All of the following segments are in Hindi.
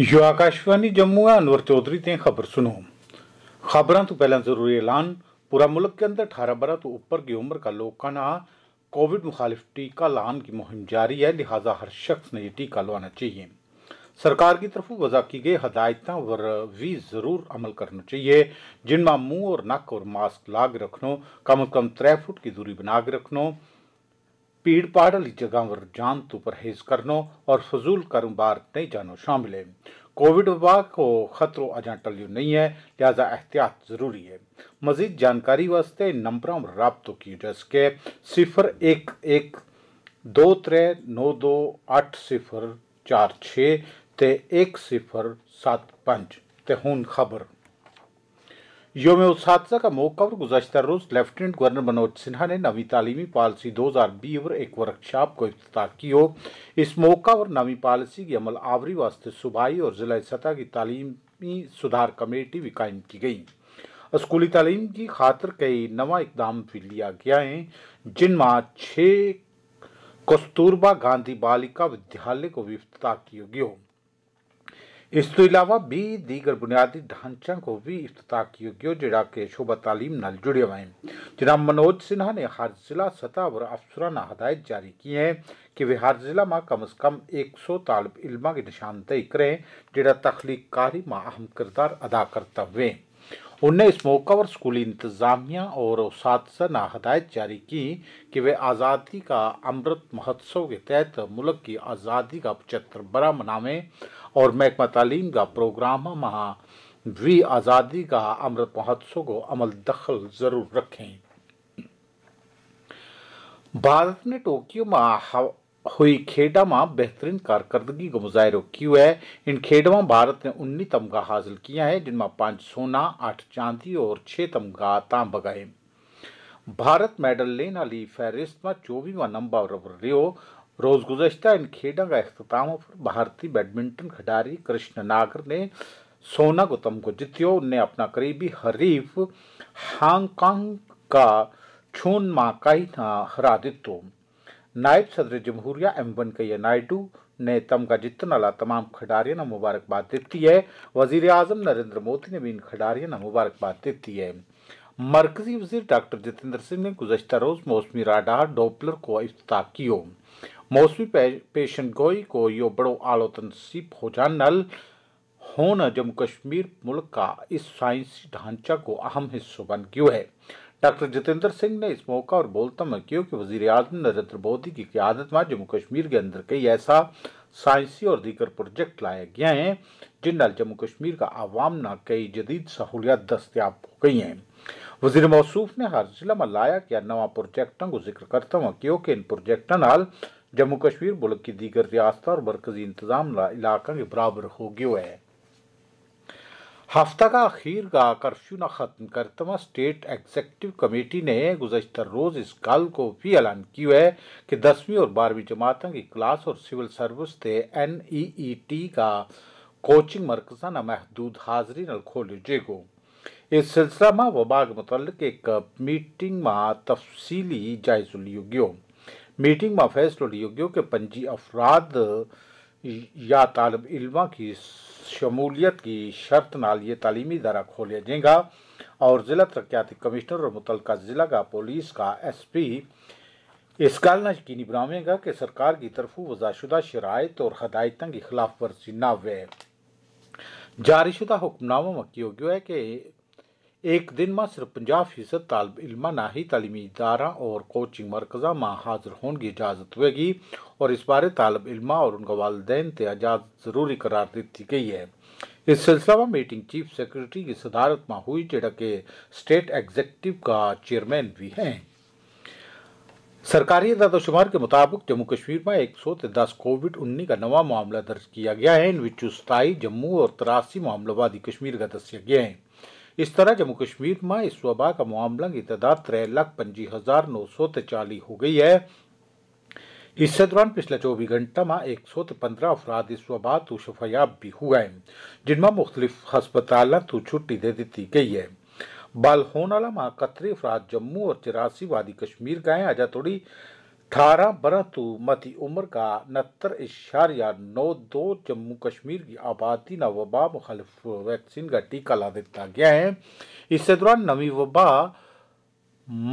यो आकाशवाणी जम्मू है अनवर चौधरी ਤੇ खबर सुनो खबर ਤੋਂ तो पहले जरूरी ऐलान पूरा मुल्क के अंदर अठारह बरह तो ऊपर की उम्र का ना कोविड मुखालिफ टीका लान की मुहिम जारी है लिहाजा हर शख्स ने यह टीका लाना चाहिए सरकार की तरफ वजा की गई हदायत वर भी ज़रूर अमल करना चाहिए जिनमें मुंह और नक और मास्क लाग रखनो कम अज कम त्रै फुट की दूरी बना के रखनो पीड़ पाड़ल जगह जान तू परहेज करनो और फजूल कारोबार नहीं जानो शामिल है कोविड वबा को खतरो अजा टलियो नहीं है लिहाजा एहतियात जरूरी है मजीद जानकारी वास्ते नंबर रबतों की एड्रेस के सिफर एक एक दो त्रै नौ दो अठ सिफर चार छे ते एक सिफर सत्त पंच ते हुन खबर योम उस हादसा का मौका पर गुजशत रोज लेफ्टिनेंट गवर्नर मनोज सिन्हा ने नवी तालीमी पॉलिसी 2020 पर एक वर्कशॉप को अफ्ताह की हो इस मौका पर नवी पॉलिसी की अमल आवरी वास्ते सूबाई और जिला सतह की तालीमी सुधार कमेटी भी कायम की गई स्कूली तालीम की खातर कई नवा इकदाम भी लिया गया है जिनमें छः कस्तूरबा गांधी बालिका विद्यालय को भी अफ्ताह किया गया इस ਤੋਂ ਇਲਾਵਾ 20 ਦੀਗਰ ਬੁਨਿਆਦੀ ਢਾਂਚਾ ਕੋ ਵੀ ਇਫਤਤਾਹ किया गया ਜਿਹੜਾ ਕਿ ਸ਼ੋਭਾ تعلیم ਨਾਲ ਜੁੜੇ ਹੋਏ ਹਨ ਜਨਾਬ ਮਨੋਜ ਸਿਨਹਾ ਨੇ ਹਰ ਜ਼ਿਲ੍ਹਾ ਸਤਾ ਵਰ ਅਫਸਰਾਂ ਨੂੰ ਹਦਾਇਤ ਜਾਰੀ की है कि वे हर जिला में कम अज़ कम 100 तालब इलमा की निशानदेही करें जड़ा तख्लीकारी में अहम किरदार अदा करता हुए उनने इस मौका पर स्कूली इंतज़ामिया और उस ना हदायत जारी की कि वे आज़ादी का अमृत महोत्सव के तहत मुल्क की आज़ादी का पचहत्तर बरा मनावें और महकमा तालीम का प्रोग्राम महा वी आज़ादी का अमृत महोत्सव को अमल दखल ज़रूर रखें भारत ने टोक्यो में हुई खेडा में बेहतरीन कारकर्दगी को मुजाहरो कियो है इन खेडों में भारत ने उन्नीस तमगा हासिल किया है जिनमें पांच सोना आठ चांदी और छह तमगा तांबा गए भारत मेडल लेने वाली फहरिस्त में चौबीवा नंबर रो रोज़ गुजशत इन खेडों का अख्ताम पर भारतीय बैडमिंटन खिडारी कृष्ण नागर ने सोना गौतम को जीतियो ने अपना करीबी हरीफ हांगकांग का छून माकाई ना हरा दितो नायब सदर जमहूरिया एम वेंकैया नायडू ने तम का जितने ला तमाम खिडारियों ने मुबारकबाद देती है वजीर आजम नरेंद्र मोदी ने भी इन खिडारियों ने मुबारकबाद देती है मरकजी वजीर डॉक्टर जितेंद्र सिंह ने गुजशत रोज़ मौसमी राडार डोपलर को अफ्ताह किया मौसमी पे पेशन गोई को यो बड़ो आलो तनसीब हो जानल होना जम्मू कश्मीर मुल्क का इस साइंसी ढांचा को अहम हिस्सों बन क्यों है डॉक्टर जितेंद्र सिंह ने इस मौका और बोलता में क्यों कि वजीर आजम नरेंद्र मोदी की क्यादत में जम्मू कश्मीर के अंदर कई ऐसा साइंसी और दीगर प्रोजेक्ट लाए गए हैं जिन जम्मू कश्मीर का आवाम न कई जदीद सहूलियात दस्तियाब हो गई हैं वजीर मौसूफ ने हर जिला में लाया गया नवा प्रोजेक्टों को जिक्र करता हुआ क्योंकि इन प्रोजेक्टों जम्मू कश्मीर मुल्क की दीगर रियासत और मरकजी इंतजाम इलाकों के बराबर हो गया है हफ्ता का अखीर का कर्फ्यू न ख़त्म करतमा स्टेट एग्जेक्टिव कमेटी ने गुजशत रोज़ इस गल को भी ऐलान किया है कि दसवीं और बारहवीं जमातों की क्लास और सिविल सर्विस से एन ई ई टी का कोचिंग मरकजा न महदूद हाजिरी न खोल जेगो इस सिलसिला में वबाग मुतल एक मीटिंग में तफसीली जायजो लियो गया मीटिंग में फैसलो लियो गयो कि पंजी अफराद या तालब इलमा की शमूलियत की शर्त नाल ये तालीमी इदारा खोलिया जाएगा और ज़िला तरक्याती कमिश्नर और मुतल ज़िला का पुलिस का एस पी इस गल न यकीनी बनावेगा कि सरकार की तरफों वजाशुदा शराय और हदायतों की खिलाफ वर्जी ना जारी जारीशुदा हुक्मनामों में किया गया है कि एक दिन में सिर्फ पंजा फीसद तालब इलमा ना ही तलीमी इदारा और कोचिंग मरकज़ा में हाजिर होने की इजाज़त होगी और इस बारे तालब इलमा और उनका वालदेन तजाज ज़रूरी करार दी गई है इस सिलसिला में मीटिंग चीफ सेक्रेटरी की सदारत में हुई जेड़ा के स्टेट एग्जीक्यूटिव का चेयरमैन भी हैं सरकारी दादाशुमार के मुताबिक जम्मू कश्मीर में एक सौ दस कोविड उन्नीस का नवा मामला दर्ज किया गया है इन विचू सताई जम्मू और तिरासी मामलों वादी कश्मीर का दसिया गया है इस तरह जम्मू कश्मीर में इस वबा का मामला की तादाद त्रह लाख पंजी हजार नौ सौ तेचाली हो गई है इस दौरान पिछले चौबीस घंटा में एक सौ पंद्रह अफराद इस वबा तो शफायाब भी हुआ है जिनमें मुख्तलिफ हस्पताल तो छुट्टी दे दी गई है होने वाला कतरे अफराद जम्मू और चौरासी वादी कश्मीर का है अजा थोड़ी अठारह तू मती उम्र का इशार इशारिया नौ दो जम्मू कश्मीर की आबादी न वबा मुखलफ वैक्सीन का टीका ला दिता गया है इस दौरान नवी वबा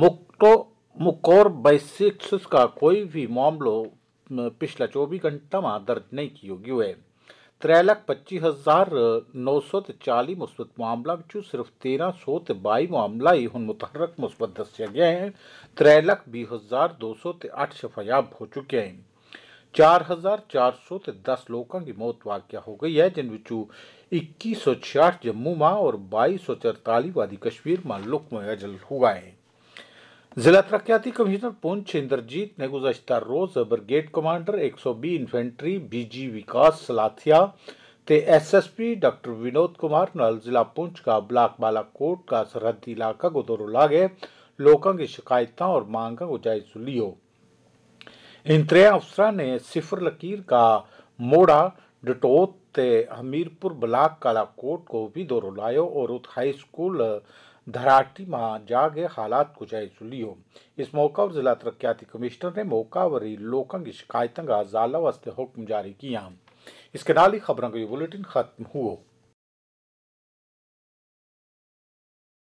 मुक्टो मुकोर बाइसिक्स का कोई भी मामलो पिछला चौबीस घंटा में दर्ज नहीं किया गया है त्रै लख पच्ची हज़ार नौ सौ चाली मुस्बत मामलों में सिर्फ तेरह सौ तो बई मामला ही हूँ मुतहरक मुस्बत दसिया गया है त्रै लख भी हज़ार दो सौ तो अठ शफायाब हो चुके हैं चार हज़ार चार सौ तो दस लोगों की मौत वाक्य हो गई है जिन जिनमें इक्कीस सौ छियाठ जम्मू में और बई सौ चरताली वादी कश्मीर में लुकमय अजल हुआ है जिला प्रख्याति कमिश्नर पुंछ इंद्रजीत ने गुजशत रोज ब्रिगेड कमांडर एक सौ भी इन्फेंट्री बीजी विकास सलाथिया ते पी डॉक्टर विनोद कुमार नाल जिला पुंछ का ब्लाक बालाकोट का सरहदी इलाका को गोदोरो लागे लोगों की शिकायतें और मांगा को जायजू लियो इन त्रे अफसर ने सिफर लकीर का मोड़ा डटोत हमीरपुर ब्लाक कालाकोट को भी दौरो लाया और उत हाई स्कूल धराटी जागे हालात को કુજાઈ लियो इस मौका पर जिला तरक्याती कमिश्नर ने मौकावरी शिकायतों का जाला वास्ते हुक्म जारी किया इसके नाल ही खबरों का ये बुलेटिन खत्म हुआ